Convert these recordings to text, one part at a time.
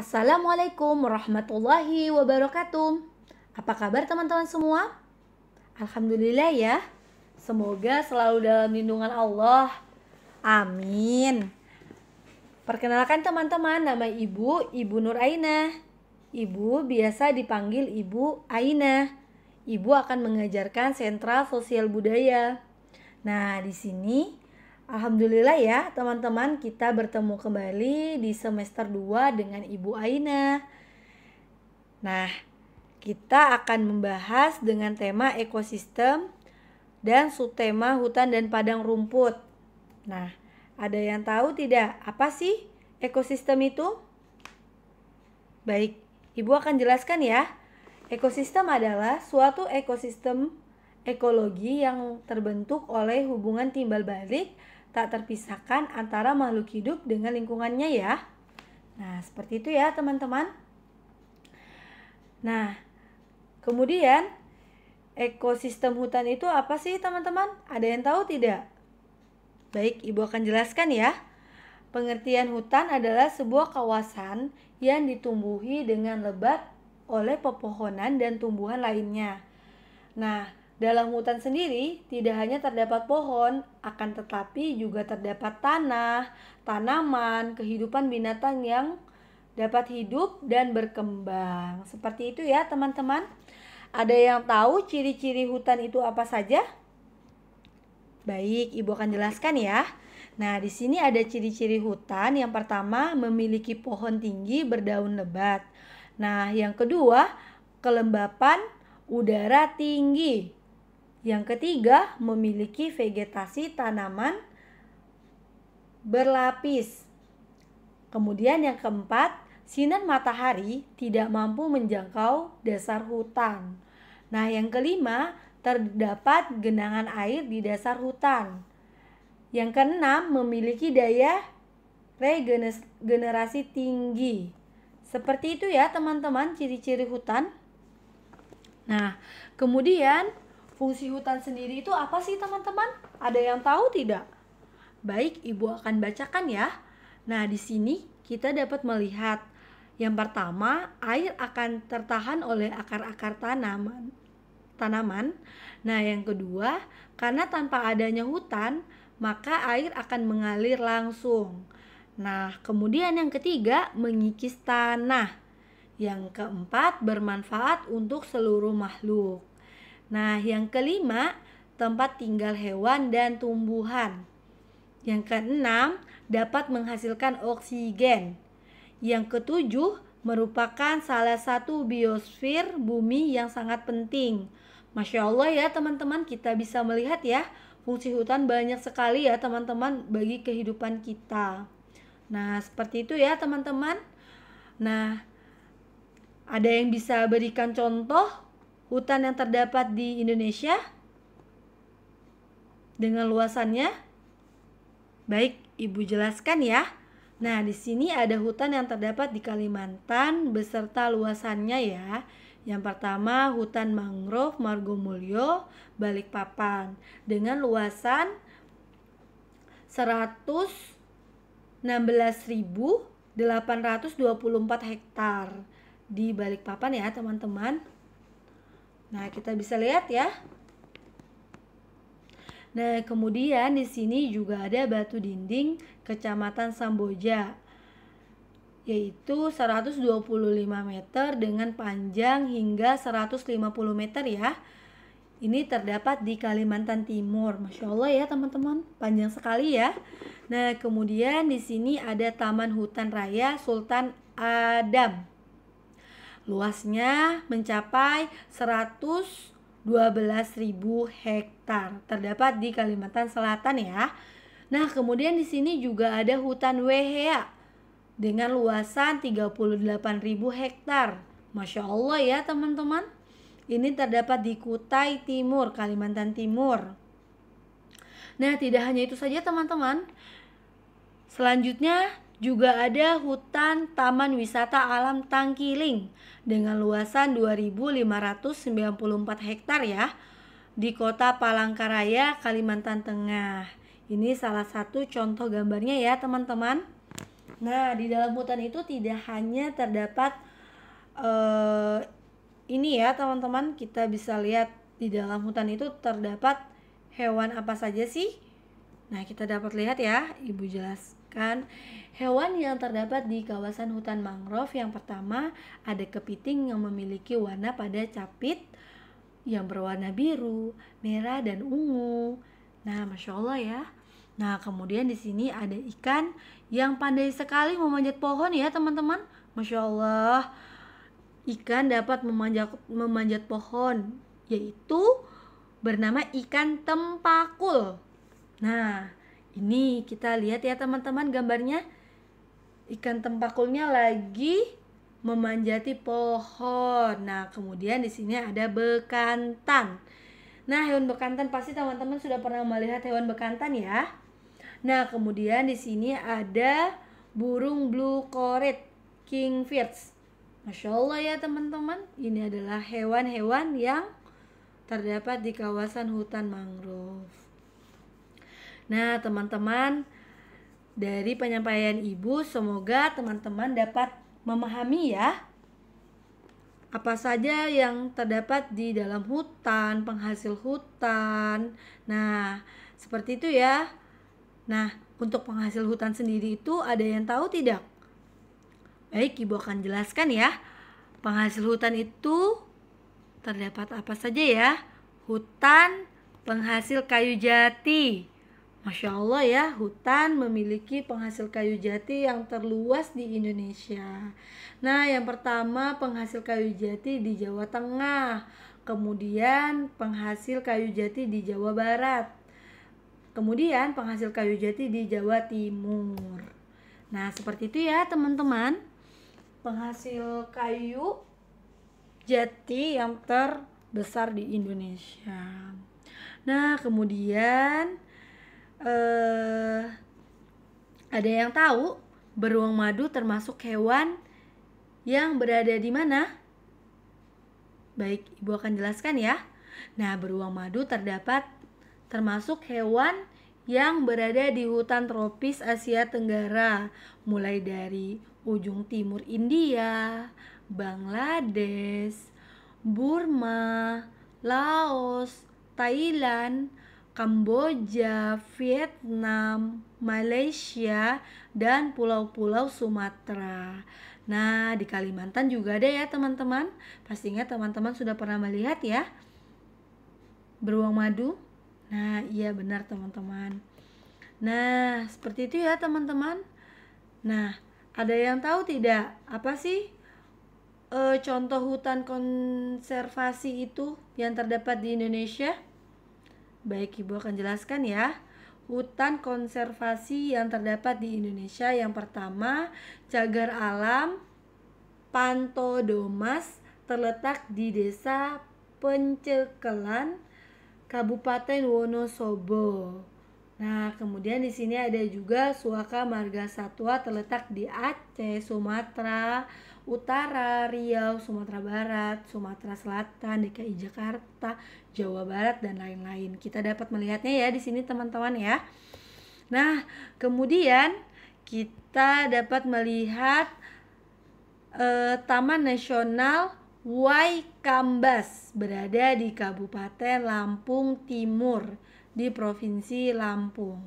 Assalamualaikum warahmatullahi wabarakatuh. Apa kabar teman-teman semua? Alhamdulillah ya. Semoga selalu dalam lindungan Allah. Amin. Perkenalkan teman-teman, nama Ibu Ibu Nur Aina. Ibu biasa dipanggil Ibu Aina. Ibu akan mengajarkan sentral sosial budaya. Nah, di sini Alhamdulillah ya teman-teman kita bertemu kembali di semester 2 dengan Ibu Aina. Nah, kita akan membahas dengan tema ekosistem dan subtema hutan dan padang rumput. Nah, ada yang tahu tidak apa sih ekosistem itu? Baik, Ibu akan jelaskan ya. Ekosistem adalah suatu ekosistem ekologi yang terbentuk oleh hubungan timbal balik tak terpisahkan antara makhluk hidup dengan lingkungannya ya. Nah, seperti itu ya teman-teman. Nah, kemudian ekosistem hutan itu apa sih teman-teman? Ada yang tahu tidak? Baik, Ibu akan jelaskan ya. Pengertian hutan adalah sebuah kawasan yang ditumbuhi dengan lebat oleh pepohonan dan tumbuhan lainnya. Nah, dalam hutan sendiri, tidak hanya terdapat pohon, akan tetapi juga terdapat tanah, tanaman, kehidupan binatang yang dapat hidup dan berkembang. Seperti itu ya, teman-teman. Ada yang tahu ciri-ciri hutan itu apa saja? Baik, Ibu akan jelaskan ya. Nah, di sini ada ciri-ciri hutan. Yang pertama, memiliki pohon tinggi berdaun lebat. Nah, yang kedua, kelembapan udara tinggi. Yang ketiga, memiliki vegetasi tanaman berlapis. Kemudian yang keempat, sinar matahari tidak mampu menjangkau dasar hutan. Nah, yang kelima, terdapat genangan air di dasar hutan. Yang keenam, memiliki daya regenerasi tinggi. Seperti itu ya teman-teman ciri-ciri hutan. Nah, kemudian Fungsi hutan sendiri itu apa sih teman-teman? Ada yang tahu tidak? Baik, Ibu akan bacakan ya. Nah, di sini kita dapat melihat yang pertama, air akan tertahan oleh akar-akar tanaman. Tanaman. Nah, yang kedua, karena tanpa adanya hutan, maka air akan mengalir langsung. Nah, kemudian yang ketiga, mengikis tanah. Yang keempat, bermanfaat untuk seluruh makhluk. Nah, yang kelima, tempat tinggal hewan dan tumbuhan. Yang keenam, dapat menghasilkan oksigen. Yang ketujuh, merupakan salah satu biosfer bumi yang sangat penting. Masya Allah ya teman-teman, kita bisa melihat ya, fungsi hutan banyak sekali ya teman-teman bagi kehidupan kita. Nah, seperti itu ya teman-teman. Nah, ada yang bisa berikan contoh hutan yang terdapat di Indonesia dengan luasannya? Baik, Ibu jelaskan ya. Nah, di sini ada hutan yang terdapat di Kalimantan beserta luasannya ya. Yang pertama, hutan mangrove Margomulyo Balikpapan dengan luasan 116.824 hektar di Balikpapan ya, teman-teman. Nah, kita bisa lihat ya. Nah, kemudian di sini juga ada batu dinding Kecamatan Samboja yaitu 125 meter dengan panjang hingga 150 meter ya. Ini terdapat di Kalimantan Timur. Masya Allah ya teman-teman, panjang sekali ya. Nah, kemudian di sini ada Taman Hutan Raya Sultan Adam Luasnya mencapai 112.000 hektar. Terdapat di Kalimantan Selatan ya. Nah, kemudian di sini juga ada hutan Wehea dengan luasan 38.000 hektar. Masya Allah ya teman-teman. Ini terdapat di Kutai Timur, Kalimantan Timur. Nah, tidak hanya itu saja teman-teman. Selanjutnya juga ada hutan Taman Wisata Alam Tangkiling dengan luasan 2.594 hektar ya di kota Palangkaraya, Kalimantan Tengah. Ini salah satu contoh gambarnya ya teman-teman. Nah di dalam hutan itu tidak hanya terdapat uh, ini ya teman-teman kita bisa lihat di dalam hutan itu terdapat hewan apa saja sih? Nah, kita dapat lihat ya, Ibu jelaskan hewan yang terdapat di kawasan hutan mangrove yang pertama ada kepiting yang memiliki warna pada capit yang berwarna biru, merah dan ungu. Nah, masya Allah ya. Nah, kemudian di sini ada ikan yang pandai sekali memanjat pohon ya, teman-teman. Masya Allah, ikan dapat memanjat, memanjat pohon, yaitu bernama ikan tempakul. Nah, ini kita lihat ya teman-teman gambarnya. Ikan tempakulnya lagi memanjati pohon. Nah, kemudian di sini ada bekantan. Nah, hewan bekantan pasti teman-teman sudah pernah melihat hewan bekantan ya. Nah, kemudian di sini ada burung blue coret, kingfishers. Masya Allah ya teman-teman, ini adalah hewan-hewan yang terdapat di kawasan hutan mangrove. Nah, teman-teman, dari penyampaian Ibu, semoga teman-teman dapat memahami ya apa saja yang terdapat di dalam hutan, penghasil hutan. Nah, seperti itu ya. Nah, untuk penghasil hutan sendiri itu ada yang tahu tidak? Baik, Ibu akan jelaskan ya. Penghasil hutan itu terdapat apa saja ya? Hutan penghasil kayu jati, Masya Allah ya, hutan memiliki penghasil kayu jati yang terluas di Indonesia. Nah, yang pertama penghasil kayu jati di Jawa Tengah, kemudian penghasil kayu jati di Jawa Barat, kemudian penghasil kayu jati di Jawa Timur. Nah, seperti itu ya teman-teman, penghasil kayu jati yang terbesar di Indonesia. Nah, kemudian uh, ada yang tahu beruang madu termasuk hewan yang berada di mana? Baik, Ibu akan jelaskan ya. Nah, beruang madu terdapat termasuk hewan yang berada di hutan tropis Asia Tenggara, mulai dari ujung timur India, Bangladesh, Burma, Laos, Thailand, Kamboja, Vietnam, Malaysia, dan pulau-pulau Sumatera. Nah, di Kalimantan juga ada ya teman-teman. Pastinya teman-teman sudah pernah melihat ya. Beruang madu. Nah, iya benar teman-teman. Nah, seperti itu ya teman-teman. Nah, ada yang tahu tidak apa sih e, contoh hutan konservasi itu yang terdapat di Indonesia? Baik, Ibu akan jelaskan ya. Hutan konservasi yang terdapat di Indonesia yang pertama, cagar alam Pantodomas terletak di Desa Pencekelan, Kabupaten Wonosobo. Nah, kemudian di sini ada juga Suaka Marga Satwa terletak di Aceh, Sumatera, Utara, Riau, Sumatera Barat, Sumatera Selatan, DKI Jakarta, Jawa Barat dan lain-lain. Kita dapat melihatnya ya di sini teman-teman ya. Nah, kemudian kita dapat melihat eh, Taman Nasional Waikambas berada di Kabupaten Lampung Timur di Provinsi Lampung.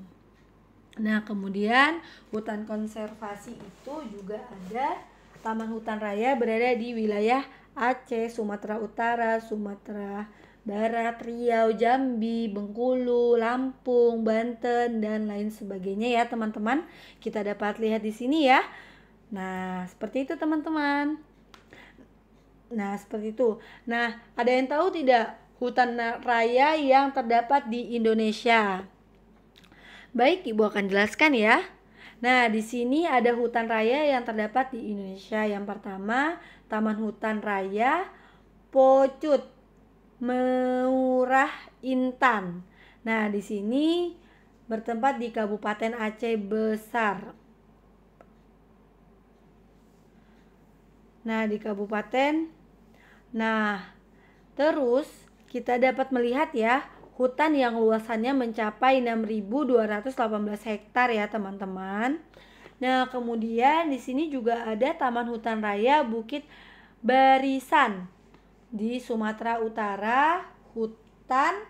Nah, kemudian hutan konservasi itu juga ada Taman Hutan Raya berada di wilayah Aceh, Sumatera Utara, Sumatera Barat, Riau, Jambi, Bengkulu, Lampung, Banten, dan lain sebagainya ya teman-teman. Kita dapat lihat di sini ya. Nah, seperti itu teman-teman. Nah, seperti itu. Nah, ada yang tahu tidak hutan raya yang terdapat di Indonesia? Baik, Ibu akan jelaskan ya. Nah, di sini ada hutan raya yang terdapat di Indonesia. Yang pertama, Taman Hutan Raya Pocut Meurah Intan. Nah, di sini bertempat di Kabupaten Aceh Besar. Nah, di kabupaten. Nah, terus kita dapat melihat ya hutan yang luasannya mencapai 6.218 hektar ya teman-teman. Nah, kemudian di sini juga ada Taman Hutan Raya Bukit Barisan di Sumatera Utara, hutan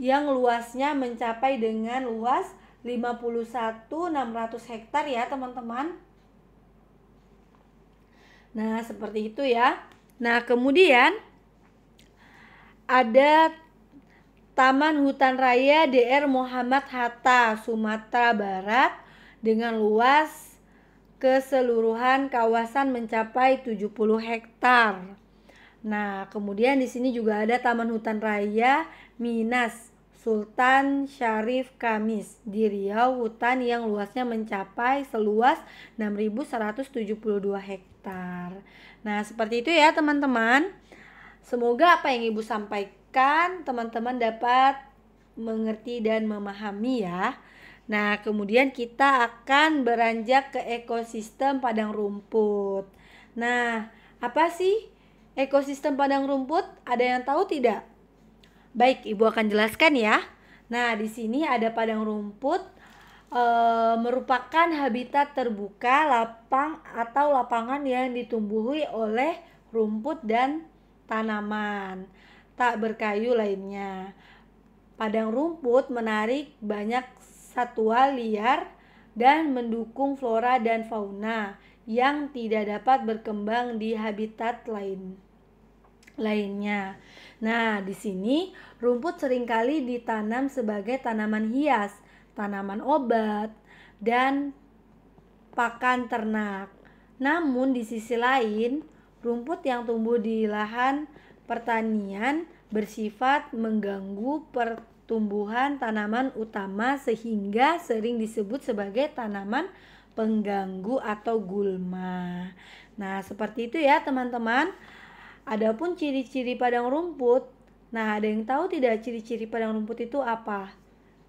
yang luasnya mencapai dengan luas 51.600 hektar ya teman-teman. Nah, seperti itu ya. Nah, kemudian ada Taman Hutan Raya DR Muhammad Hatta, Sumatera Barat dengan luas keseluruhan kawasan mencapai 70 hektar. Nah, kemudian di sini juga ada Taman Hutan Raya Minas Sultan Syarif Kamis di Riau hutan yang luasnya mencapai seluas 6.172 hektar. Nah, seperti itu ya teman-teman. Semoga apa yang Ibu sampaikan teman-teman dapat mengerti dan memahami ya. Nah, kemudian kita akan beranjak ke ekosistem padang rumput. Nah, apa sih ekosistem padang rumput? Ada yang tahu tidak? Baik, Ibu akan jelaskan ya. Nah, di sini ada padang rumput e, merupakan habitat terbuka lapang atau lapangan yang ditumbuhi oleh rumput dan tanaman, tak berkayu lainnya. Padang rumput menarik banyak satwa liar dan mendukung flora dan fauna yang tidak dapat berkembang di habitat lain lainnya. Nah, di sini rumput seringkali ditanam sebagai tanaman hias, tanaman obat, dan pakan ternak. Namun di sisi lain, Rumput yang tumbuh di lahan pertanian bersifat mengganggu pertumbuhan tanaman utama sehingga sering disebut sebagai tanaman pengganggu atau gulma. Nah, seperti itu ya teman-teman. Adapun ciri-ciri padang rumput. Nah, ada yang tahu tidak ciri-ciri padang rumput itu apa?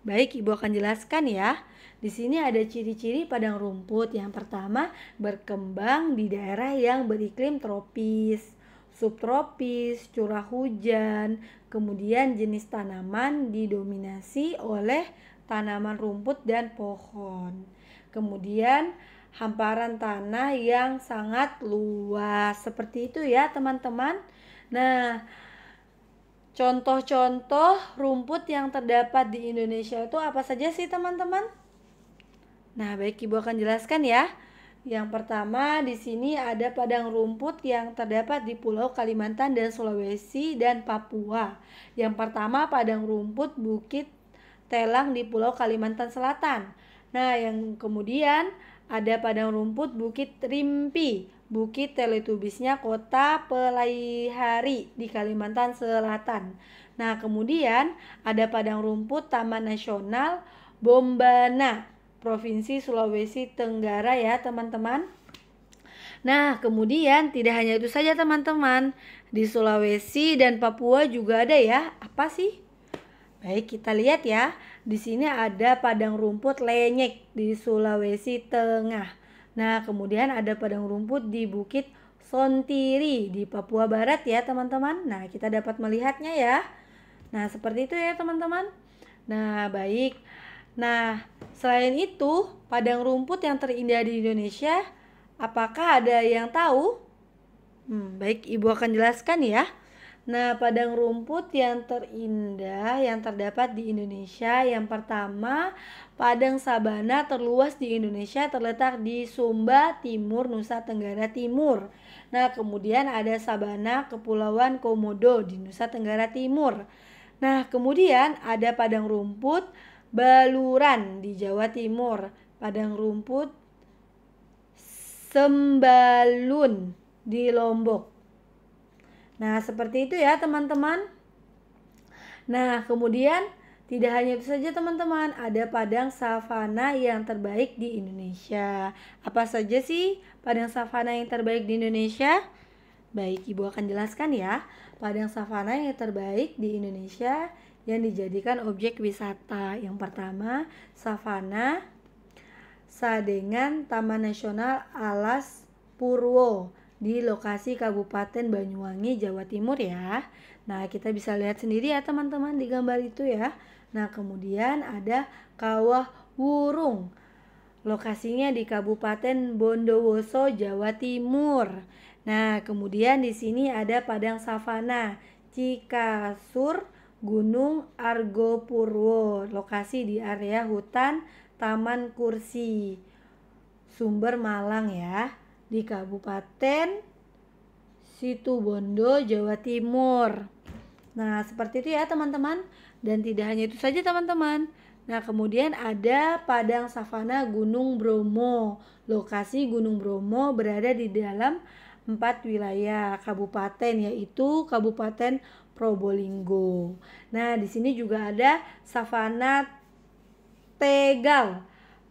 Baik, Ibu akan jelaskan ya. Di sini ada ciri-ciri padang rumput. Yang pertama, berkembang di daerah yang beriklim tropis, subtropis, curah hujan. Kemudian jenis tanaman didominasi oleh tanaman rumput dan pohon. Kemudian hamparan tanah yang sangat luas. Seperti itu ya, teman-teman. Nah, Contoh-contoh rumput yang terdapat di Indonesia itu apa saja sih teman-teman? Nah, baik Ibu akan jelaskan ya. Yang pertama, di sini ada padang rumput yang terdapat di Pulau Kalimantan dan Sulawesi dan Papua. Yang pertama, padang rumput Bukit Telang di Pulau Kalimantan Selatan. Nah, yang kemudian ada padang rumput Bukit Rimpi Bukit Teletubisnya Kota Pelaihari di Kalimantan Selatan. Nah, kemudian ada padang rumput Taman Nasional Bombana, Provinsi Sulawesi Tenggara ya, teman-teman. Nah, kemudian tidak hanya itu saja teman-teman. Di Sulawesi dan Papua juga ada ya. Apa sih? Baik, kita lihat ya. Di sini ada padang rumput lenyek di Sulawesi Tengah. Nah, kemudian ada padang rumput di Bukit Sontiri di Papua Barat ya, teman-teman. Nah, kita dapat melihatnya ya. Nah, seperti itu ya, teman-teman. Nah, baik. Nah, selain itu, padang rumput yang terindah di Indonesia, apakah ada yang tahu? Hmm, baik, Ibu akan jelaskan ya. Nah, padang rumput yang terindah yang terdapat di Indonesia yang pertama, padang sabana terluas di Indonesia terletak di Sumba Timur, Nusa Tenggara Timur. Nah, kemudian ada sabana Kepulauan Komodo di Nusa Tenggara Timur. Nah, kemudian ada padang rumput Baluran di Jawa Timur, padang rumput Sembalun di Lombok. Nah, seperti itu ya teman-teman. Nah, kemudian tidak hanya itu saja teman-teman, ada padang savana yang terbaik di Indonesia. Apa saja sih padang savana yang terbaik di Indonesia? Baik, Ibu akan jelaskan ya. Padang savana yang terbaik di Indonesia yang dijadikan objek wisata. Yang pertama, savana dengan Taman Nasional Alas Purwo di lokasi Kabupaten Banyuwangi, Jawa Timur ya. Nah, kita bisa lihat sendiri ya teman-teman di gambar itu ya. Nah, kemudian ada Kawah Wurung. Lokasinya di Kabupaten Bondowoso, Jawa Timur. Nah, kemudian di sini ada padang savana Cikasur, Gunung Argopurwo, lokasi di area hutan Taman Kursi. Sumber Malang ya di Kabupaten Situbondo, Jawa Timur. Nah, seperti itu ya teman-teman. Dan tidak hanya itu saja teman-teman. Nah, kemudian ada padang savana Gunung Bromo. Lokasi Gunung Bromo berada di dalam empat wilayah kabupaten yaitu Kabupaten Probolinggo. Nah, di sini juga ada savana Tegal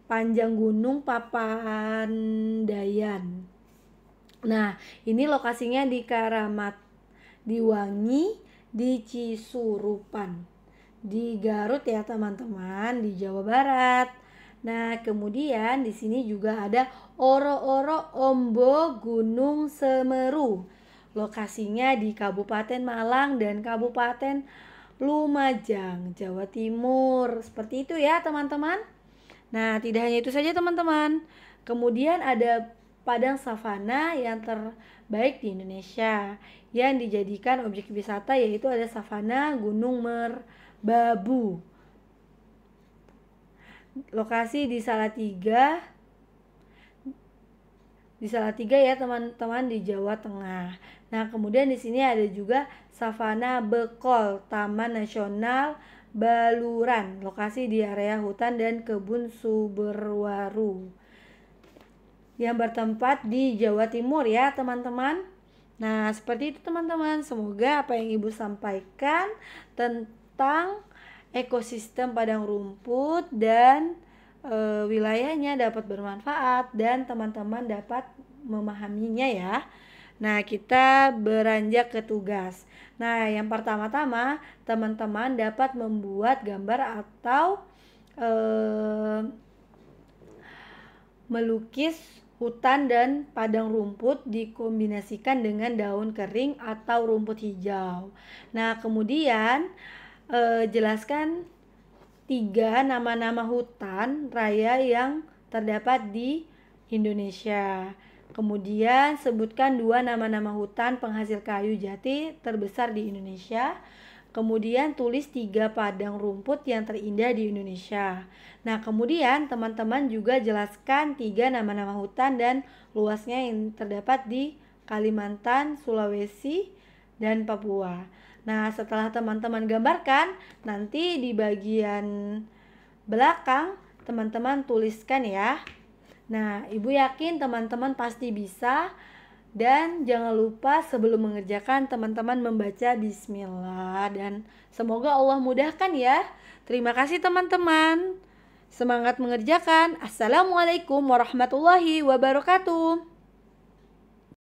Panjang Gunung Papandayan. Nah, ini lokasinya di Karamat, di Wangi, di Cisurupan, di Garut ya teman-teman, di Jawa Barat. Nah, kemudian di sini juga ada Oro-Oro Ombo Gunung Semeru. Lokasinya di Kabupaten Malang dan Kabupaten Lumajang, Jawa Timur. Seperti itu ya, teman-teman. Nah, tidak hanya itu saja teman-teman. Kemudian ada padang savana yang terbaik di Indonesia yang dijadikan objek wisata yaitu ada savana Gunung Merbabu. Lokasi di Salatiga di Salatiga ya teman-teman di Jawa Tengah. Nah, kemudian di sini ada juga savana Bekol, Taman Nasional Baluran, lokasi di area hutan dan kebun Suberwaru yang bertempat di Jawa Timur ya teman-teman. Nah seperti itu teman-teman. Semoga apa yang ibu sampaikan tentang ekosistem padang rumput dan e, wilayahnya dapat bermanfaat dan teman-teman dapat memahaminya ya. Nah, kita beranjak ke tugas. Nah, yang pertama-tama, teman-teman dapat membuat gambar atau eh, melukis hutan dan padang rumput dikombinasikan dengan daun kering atau rumput hijau. Nah, kemudian eh, jelaskan tiga nama-nama hutan raya yang terdapat di Indonesia. Kemudian sebutkan dua nama-nama hutan penghasil kayu jati terbesar di Indonesia. Kemudian tulis tiga padang rumput yang terindah di Indonesia. Nah, kemudian teman-teman juga jelaskan tiga nama-nama hutan dan luasnya yang terdapat di Kalimantan, Sulawesi, dan Papua. Nah, setelah teman-teman gambarkan, nanti di bagian belakang teman-teman tuliskan ya. Nah, Ibu yakin teman-teman pasti bisa. Dan jangan lupa sebelum mengerjakan teman-teman membaca bismillah dan semoga Allah mudahkan ya. Terima kasih teman-teman. Semangat mengerjakan. Assalamualaikum warahmatullahi wabarakatuh.